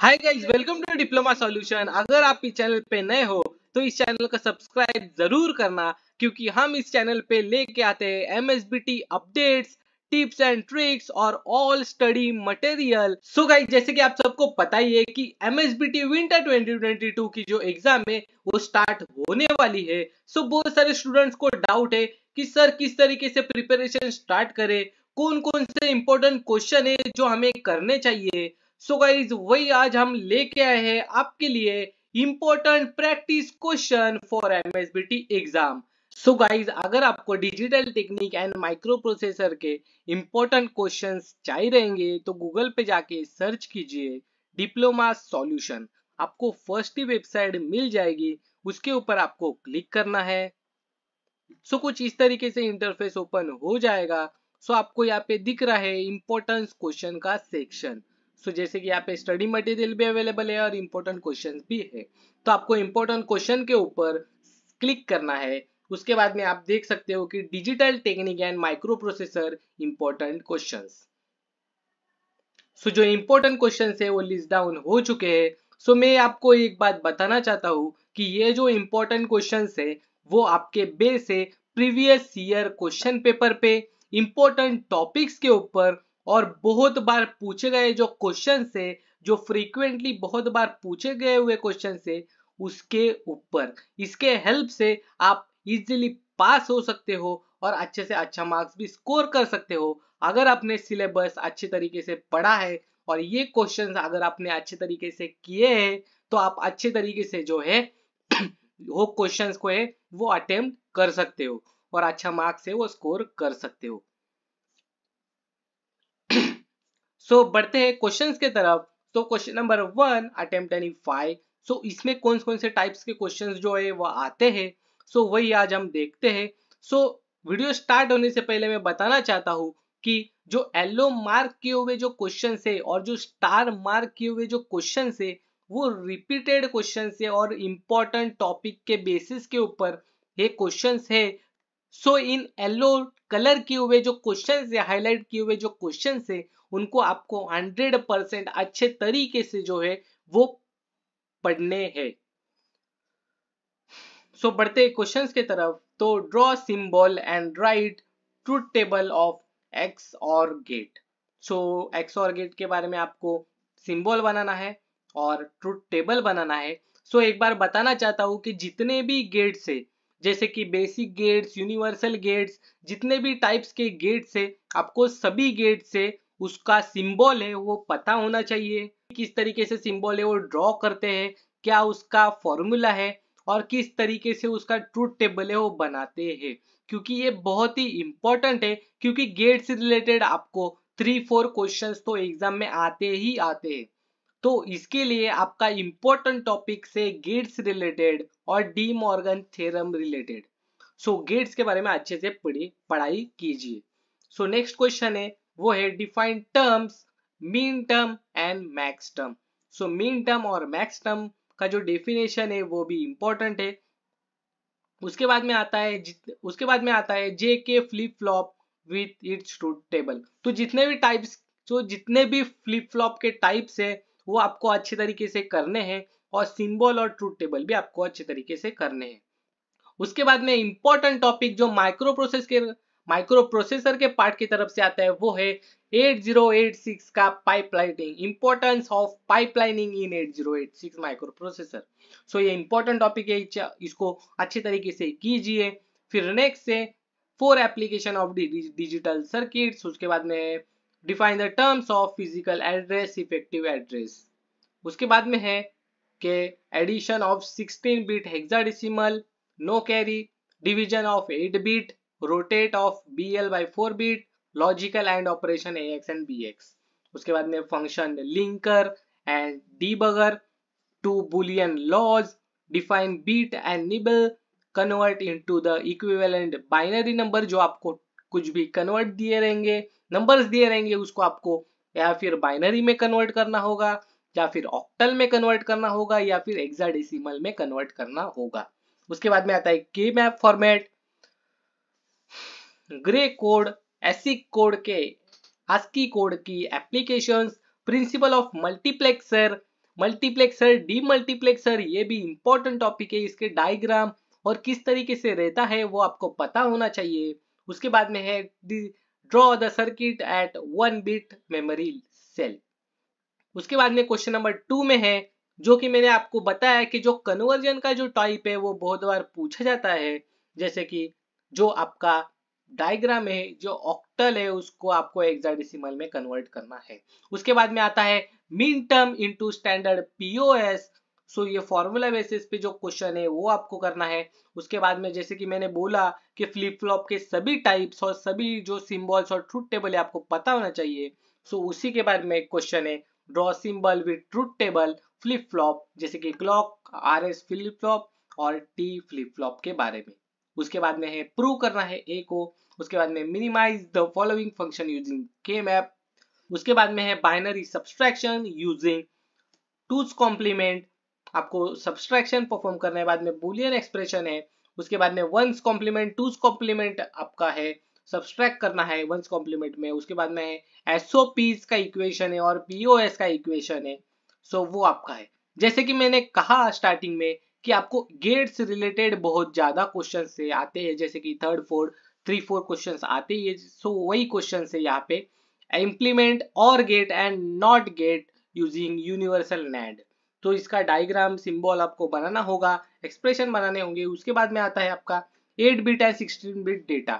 hi guys welcome to diploma solution अगर आप इस चैनल पे नए हो तो इस चैनल को सब्सक्राइब जरूर करना क्योंकि हम इस चैनल पे लेके आते हैं MSBT updates tips and tricks और all study material so guys जैसे कि आप सबको पता ही है कि एमएसबीटी विंटर 2022 की जो एग्जाम है वो स्टार्ट होने वाली है सो so, बहुत सारे स्टूडेंट्स को डाउट है कि सर किस तरीके से प्रिपरेशन स्टार्ट करे कौन कौन से इंपॉर्टेंट क्वेश्चन है जो हमें करने चाहिए सो so गाइज वही आज हम लेके आए हैं आपके लिए important practice question for M S B T exam so guys अगर आपको digital technique and micro processor के इम्पोर्टेंट क्वेश्चन चाहिए रहेंगे तो गूगल पे जाके सर्च कीजिए डिप्लोमा सॉल्यूशन आपको फर्स्ट ही वेबसाइट मिल जाएगी उसके ऊपर आपको क्लिक करना है सो so, कुछ इस तरीके से इंटरफेस ओपन हो जाएगा सो so, आपको यहाँ पे दिख रहा है इम्पोर्टेंस क्वेश्चन का सेक्शन सो so, जैसे कि यहाँ पे स्टडी मटेरियल भी अवेलेबल है और इम्पोर्टेंट क्वेश्चन भी है तो आपको इम्पोर्टेंट क्वेश्चन के ऊपर क्लिक करना है उसके बाद में आप देख सकते हो कि digital technique and micro microprocessor important question so जो इम्पोर्टेंट क्वेश्चन है वो लिस्ट डाउन हो चुके हैं सो so, मैं आपको एक बात बताना चाहता हूँ कि ये जो इम्पोर्टेंट क्वेश्चन है वो आपके बेस है प्रीवियस ईयर क्वेश्चन पेपर पे इम्पोर्टेंट टॉपिक्स के ऊपर और बहुत बार पूछे गए जो क्वेश्चन से जो फ्रीक्वेंटली बहुत बार पूछे गए हुए क्वेश्चन से उसके ऊपर इसके हेल्प से आप इजिली पास हो सकते हो और अच्छे से अच्छा मार्क्स भी स्कोर कर सकते हो अगर आपने सिलेबस अच्छे तरीके से पढ़ा है और ये क्वेश्चन अगर आपने अच्छे तरीके से किए हैं तो आप अच्छे तरीके से जो है वो क्वेश्चन को है वो अटेम्प्ट कर सकते हो और अच्छा मार्क्स है वो स्कोर कर सकते हो सो so, बढ़ते हैं क्वेश्चन के तरफ तो question number one attempt any five so इसमें कौन कौन से टाइप्स के क्वेश्चन जो है वह आते हैं सो so, वही आज हम देखते हैं सो so, वीडियो स्टार्ट होने से पहले मैं बताना चाहता हूँ कि जो एलो मार्क किए हुए जो क्वेश्चन है और जो स्टार मार्क किए हुए जो क्वेश्चन है वो रिपीटेड क्वेश्चन है और इम्पोर्टेंट टॉपिक के बेसिस के ऊपर ये क्वेश्चन है सो इन येलो कलर किए हुए जो क्वेश्चन है हाईलाइट किए हुए जो क्वेश्चन है उनको आपको 100 परसेंट अच्छे तरीके से जो है वो पढ़ने हैं सो so, बढ़ते क्वेश्चंस के तरफ तो draw symbol and write truth table of X or gate so X or gate के बारे में आपको सिंबल बनाना है और ट्रूथ टेबल बनाना है सो so, एक बार बताना चाहता हूं कि जितने भी गेट्स है जैसे कि बेसिक गेट्स यूनिवर्सल गेट्स जितने भी टाइप्स के गेट्स है आपको सभी गेट से उसका सिंबल है वो पता होना चाहिए किस तरीके से सिंबल है वो ड्रॉ करते हैं क्या उसका फॉर्मूला है और किस तरीके से उसका ट्रूथ टेबल है वो बनाते हैं क्योंकि ये बहुत ही इंपॉर्टेंट है क्योंकि गेट से रिलेटेड आपको थ्री फोर क्वेश्चंस तो एग्जाम में आते ही आते हैं तो इसके लिए आपका इंपॉर्टेंट टॉपिक से गेट्स रिलेटेड और De Morgan theorem related so gates के बारे में अच्छे से पढ़ी पढ़ाई कीजिए सो नेक्स्ट क्वेश्चन है वो है define terms min term and max term so min term और मैक्स टर्म का जो डेफिनेशन है वो भी इंपॉर्टेंट है उसके बाद में आता है उसके बाद में आता है J K flip flop with its table तो जितने भी टाइप्स जो तो जितने भी फ्लिप फ्लॉप के टाइप्स है वो आपको अच्छे तरीके से करने हैं और सिंबल और ट्रूथ टेबल भी आपको अच्छे तरीके से करने हैं उसके बाद में इंपॉर्टेंट टॉपिक जो माइक्रो प्रोसेस के माइक्रो प्रोसेसर के पार्ट की तरफ से आता है वो है 8086 का pipelining importance of pipelining in 8086 microprocessor so ये इंपॉर्टेंट टॉपिक है इसको अच्छे तरीके से कीजिए फिर नेक्स्ट है four application of digital circuits उसके बाद में define the terms of physical address effective address उसके बाद में है के addition of 16 bit hexadecimal no carry division of 8 bit rotate of B L by four bit logical and operation A X and B X उसके बाद में function linker and debugger two boolean laws define bit and nibble convert into the equivalent binary number जो आपको कुछ भी convert दिए रहेंगे numbers दिए रहेंगे उसको आपको या फिर बाइनरी में कन्वर्ट करना होगा या फिर ऑक्टल में कन्वर्ट करना होगा या फिर एक्साडेसिमल में कन्वर्ट करना होगा उसके बाद में आता है K map format gray code ASCII code के आस्की कोड की applications principle of multiplexer multiplexer demultiplexer ये भी इंपॉर्टेंट टॉपिक है इसके डायग्राम और किस तरीके से रहता है वो आपको पता होना चाहिए उसके बाद में है draw the circuit at one bit memory cell उसके बाद में क्वेश्चन नंबर टू में है जो कि मैंने आपको बताया कि जो कन्वर्जन का जो टाइप है वो बहुत बार पूछा जाता है जैसे कि जो आपका डायग्राम है जो ऑक्टल है उसको आपको एक्साडेसिमल में कन्वर्ट करना है उसके बाद में आता है min term into standard POS so so, ये फॉर्मूला बेसिस पे जो क्वेश्चन है वो आपको करना है उसके बाद में जैसे कि मैंने बोला कि फ्लिप फ्लॉप के सभी टाइप्स और सभी जो सिम्बॉल्स और ट्रूथ टेबल है आपको पता होना चाहिए सो so, उसी के बाद में एक क्वेश्चन है draw symbol with truth table flip flop जैसे कि clock R S flip flop और टी फ्लिप फ्लॉप के बारे में उसके बाद में है प्रूव करना है ए को उसके बाद में minimize the following function using K map उसके बाद में है binary subtraction using two's complement आपको सब्सट्रैक्शन परफॉर्म करने बाद में बुलियन एक्सप्रेशन है उसके बाद में वंस कॉम्प्लीमेंट टूज कॉम्प्लीमेंट आपका है सब्सट्रैक्ट करना है वंस कॉम्प्लीमेंट में उसके बाद में है एसओपीज का इक्वेशन है और पीओएस का इक्वेशन है सो so, वो आपका है जैसे कि मैंने कहा स्टार्टिंग में कि आपको गेट्स रिलेटेड बहुत ज्यादा क्वेश्चन से आते हैं जैसे कि third fourth three four question आते हैं सो so, वही क्वेश्चन है यहाँ पे implement or gate and not gate using universal NAND तो इसका डायग्राम सिंबल आपको बनाना होगा एक्सप्रेशन बनाने होंगे उसके बाद में आता है आपका eight bit and sixteen bit data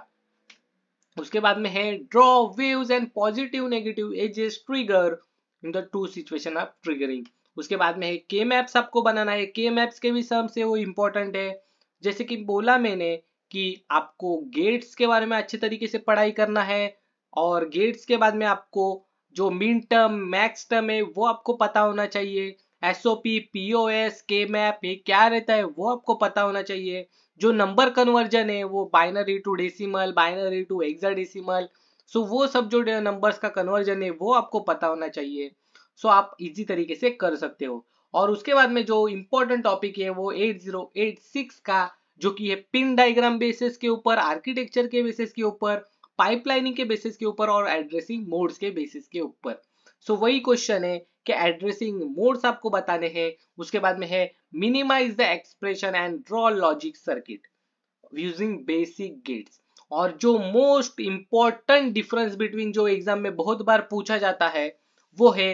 उसके बाद में है draw waves and positive negative edges trigger in the two situation of triggering उसके बाद में है के मैप्स आपको बनाना है के मैप्स के भी सबसे से वो इम्पोर्टेंट है जैसे कि बोला मैंने कि आपको गेट्स के बारे में अच्छे तरीके से पढ़ाई करना है और गेट्स के बाद में आपको जो मिन टर्म मैक्स टर्म है वो आपको पता होना चाहिए एसओपी पीओएस के मैप ये क्या रहता है वो आपको पता होना चाहिए जो नंबर कन्वर्जन है वो binary to decimal binary to decimal so वो सब जो नंबर्स का कन्वर्जन है वो आपको पता होना चाहिए सो आप इजी तरीके से कर सकते हो और उसके बाद में जो इम्पोर्टेंट टॉपिक है वो 8086 का जो कि है पिन डायग्राम बेसिस के ऊपर आर्किटेक्चर के बेसिस के ऊपर पाइपलाइनिंग के बेसिस के ऊपर और एड्रेसिंग मोड्स के बेसिस के ऊपर सो so, वही क्वेश्चन है के एड्रेसिंग मोड्स आपको बताने हैं उसके बाद में है minimize the expression and draw logic circuit using basic gates और जो मोस्ट इंपॉर्टेंट डिफरेंस बिटवीन जो एग्जाम में बहुत बार पूछा जाता है वो है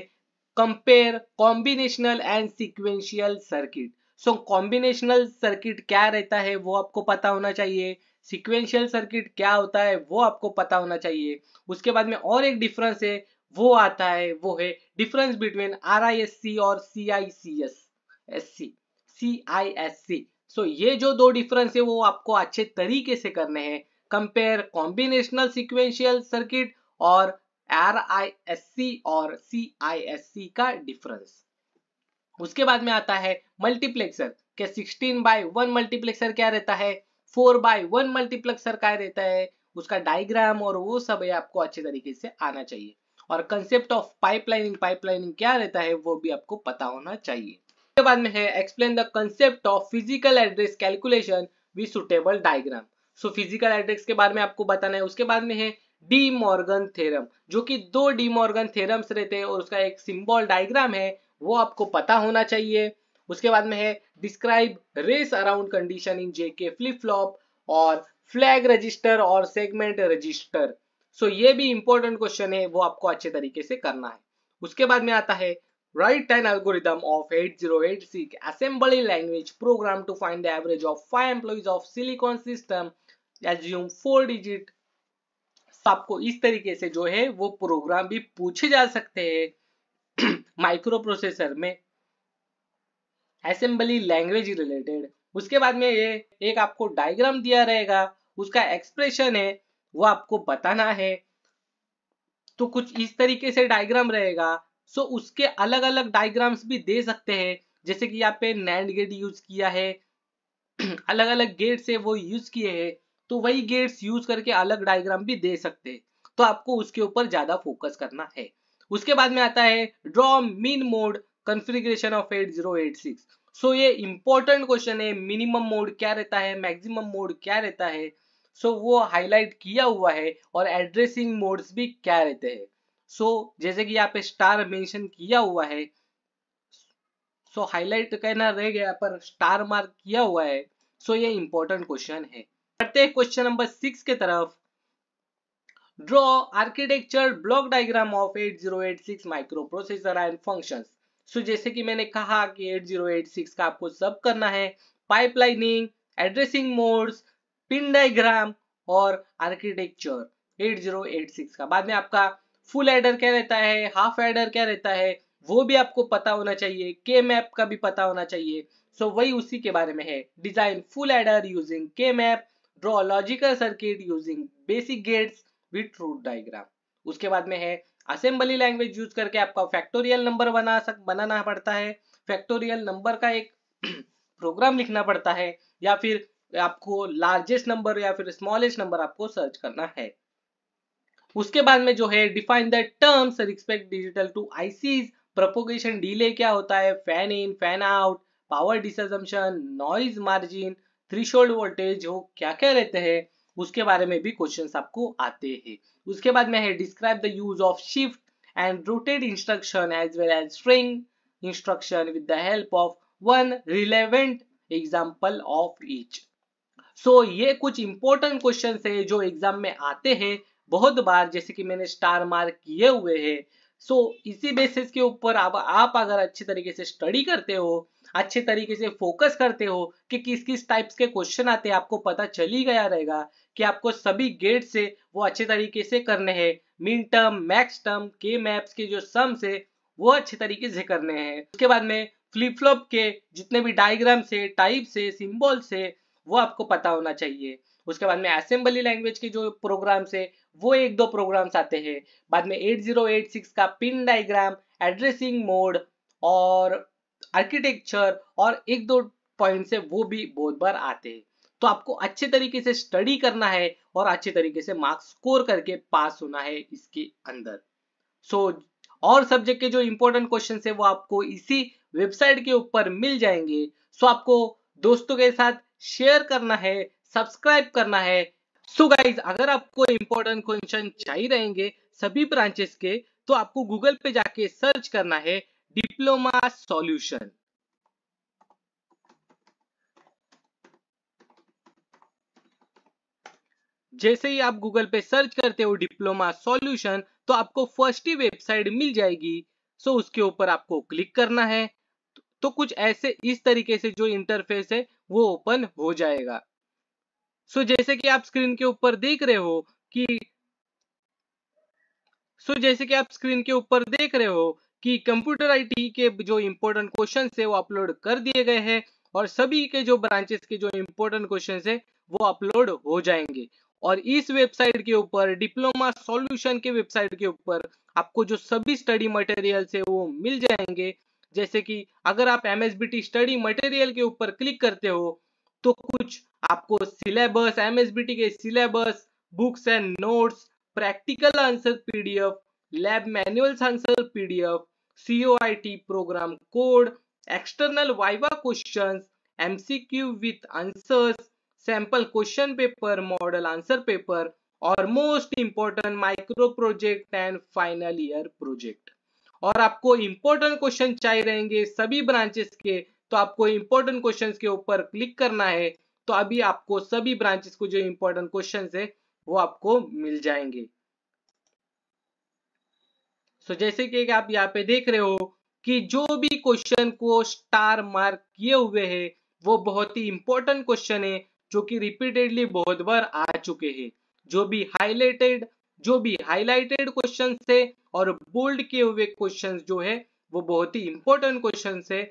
compare combinational and sequential circuit so combinational circuit क्या रहता है वो आपको पता होना चाहिए सिक्वेंशियल सर्किट क्या होता है वो आपको पता होना चाहिए उसके बाद में और एक डिफरेंस है वो आता है वो है difference between R I S C और C I S S S C C I S C so ये जो दो डिफरेंस है वो आपको अच्छे तरीके से करने हैं कंपेयर कॉम्बिनेशनल सिक्वेंशियल सर्किट और आर आई एस सी और सी आई एस सी का डिफरेंस उसके बाद में आता है मल्टीप्लेक्सर के 16 बाय 1 मल्टीप्लेक्सर क्या रहता है 4 बाय 1 मल्टीप्लेक्सर क्या रहता है उसका डायग्राम और वो सब आपको अच्छे तरीके से आना चाहिए और कंसेप्ट ऑफ पाइपलाइनिंग पाइपलाइनिंग क्या रहता है वो भी आपको पता होना चाहिए उसके बाद में है explain the concept of physical address calculation with suitable diagram so physical address के बारे में आपको बताना है उसके बाद में है डी मॉर्गन थेरम जो कि दो डी मॉर्गन थेरम्स रहते हैं और उसका एक सिंबल डायग्राम है वो आपको पता होना चाहिए उसके बाद में है describe race around condition in JK flip flop और फ्लैग रजिस्टर और सेगमेंट रजिस्टर सो so, ये भी इंपॉर्टेंट क्वेश्चन है वो आपको अच्छे तरीके से करना है उसके बाद में आता है write an algorithm of 8086 assembly language program to find the average of five employees of silicon system assume four digit आपको इस तरीके से जो है वो प्रोग्राम भी पूछे जा सकते हैं माइक्रो प्रोसेसर में असेंबली लैंग्वेज रिलेटेड उसके बाद में ये एक आपको डायग्राम दिया रहेगा उसका एक्सप्रेशन है वो आपको बताना है तो कुछ इस तरीके से डायग्राम रहेगा सो उसके अलग अलग डायग्राम्स भी दे सकते हैं जैसे कि यहाँ पे नैंड गेट यूज किया है अलग अलग गेट से वो यूज किए हैं तो वही गेट्स यूज करके अलग डायग्राम भी दे सकते हैं तो आपको उसके ऊपर ज्यादा फोकस करना है उसके बाद में आता है draw min mode configuration of eight eight zero six so ये इंपॉर्टेंट क्वेश्चन है मिनिमम मोड क्या रहता है मैक्सिमम मोड क्या रहता है सो so, वो हाईलाइट किया हुआ है और एड्रेसिंग मोड्स भी क्या रहते हैं सो so, जैसे कि यहाँ पे स्टार मेंशन किया हुआ है सो so, हाईलाइट कहना रह गया पर स्टार मार्क किया हुआ है सो so, ये इंपॉर्टेंट क्वेश्चन है बढ़ते हैं क्वेश्चन नंबर सिक्स के तरफ draw architecture block diagram of 8086 microprocessor and functions so जैसे कि मैंने कहा कि 8086 का आपको सब करना है pipelining addressing modes pin diagram और आर्किटेक्चर 8086 का बाद में आपका फुल एडर क्या रहता है हाफ एडर क्या रहता है वो भी आपको पता होना चाहिए के मैप का भी पता होना चाहिए सो so, वही उसी के बारे में है design full adder using K map draw logical circuit using basic gates with root diagram उसके बाद में है असेंबली लैंग्वेज यूज करके आपका फैक्टोरियल नंबर बना सक बनाना पड़ता है फैक्टोरियल नंबर का एक प्रोग्राम लिखना पड़ता है या फिर आपको लार्जेस्ट नंबर या फिर स्मॉलेस्ट नंबर आपको सर्च करना है उसके बाद में जो है define the terms respect digital to ICs propagation delay क्या होता है fan in fan out power dissipation noise margin threshold voltage हो क्या क्या रहते हैं उसके बारे में भी क्वेश्चन आपको आते हैं उसके बाद में है describe the use of shift and rotate instruction as well as string instruction with the help of one relevant example of each so so, ये कुछ इंपॉर्टेंट क्वेश्चन है जो एग्जाम में आते हैं बहुत बार जैसे कि मैंने स्टार मार्क किए हुए हैं सो so, इसी बेसिस के ऊपर अब आप अगर अच्छे तरीके से स्टडी करते हो अच्छे तरीके से फोकस करते हो कि किस किस टाइप्स के क्वेश्चन आते हैं आपको पता चल ही गया रहेगा कि आपको सभी गेट से वो अच्छे तरीके से करने हैं min term max term K maps के जो सम्स है वो अच्छे तरीके से करने हैं उसके बाद में फ्लिप फ्लॉप के जितने भी डायग्राम से टाइप से सिंबल से वो आपको पता होना चाहिए उसके बाद में असेंबली लैंग्वेज के जो प्रोग्राम्स है वो एक दो प्रोग्राम्स आते हैं बाद में 8086 का पिन डायग्राम एड्रेसिंग मोड और आर्किटेक्चर और एक दो पॉइंट से वो भी बहुत बार आते हैं तो आपको अच्छे तरीके से स्टडी करना है और अच्छे तरीके से मार्क्स स्कोर करके पास होना है इसके अंदर सो so, और सब्जेक्ट के जो इंपॉर्टेंट क्वेश्चन है वो आपको इसी वेबसाइट के ऊपर मिल जाएंगे सो so, आपको दोस्तों के साथ शेयर करना है सब्सक्राइब करना है सो so गाइज अगर आपको इंपॉर्टेंट क्वेश्चन चाहिए रहेंगे सभी ब्रांचेस के तो आपको गूगल पे जाके सर्च करना है डिप्लोमा सॉल्यूशन जैसे ही आप गूगल पे सर्च करते हो डिप्लोमा सॉल्यूशन तो आपको फर्स्ट ही वेबसाइट मिल जाएगी सो so उसके ऊपर आपको क्लिक करना है तो कुछ ऐसे इस तरीके से जो इंटरफेस है वो ओपन हो जाएगा सो so, जैसे कि आप स्क्रीन के ऊपर देख रहे हो कि सो so, जैसे कि आप स्क्रीन के ऊपर देख रहे हो कि कंप्यूटर आईटी के जो इंपोर्टेंट क्वेश्चन है वो अपलोड कर दिए गए हैं और सभी के जो ब्रांचेस के जो इंपोर्टेंट क्वेश्चन है वो अपलोड हो जाएंगे और इस वेबसाइट के ऊपर डिप्लोमा सॉल्यूशन के वेबसाइट के ऊपर आपको जो सभी स्टडी मटेरियल है वो मिल जाएंगे जैसे कि अगर आप एम स्टडी मटेरियल के ऊपर क्लिक करते हो तो कुछ आपको syllabus M S B T के syllabus books and notes practical answer PDF lab manuals answer PDF सीओआईटी program code external viva question MCQ with answers sample question paper model answer paper और most important micro project and final year project और आपको important question चाहिए रहेंगे सभी branches के तो आपको इंपॉर्टेंट क्वेश्चंस के ऊपर क्लिक करना है तो अभी आपको सभी ब्रांचेस को जो इंपॉर्टेंट क्वेश्चन है वो आपको मिल जाएंगे सो so, जैसे कि आप यहाँ पे देख रहे हो कि जो भी क्वेश्चन को स्टार मार्क किए हुए है वो बहुत ही इंपॉर्टेंट क्वेश्चन है जो कि रिपीटेडली बहुत बार आ चुके हैं जो भी हाईलाइटेड जो भी हाईलाइटेड क्वेश्चन थे और बोल्ड किए हुए क्वेश्चन जो है वो बहुत ही इंपॉर्टेंट क्वेश्चन है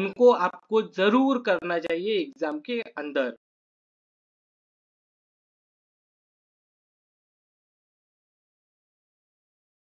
उनको आपको जरूर करना चाहिए एग्जाम के अंदर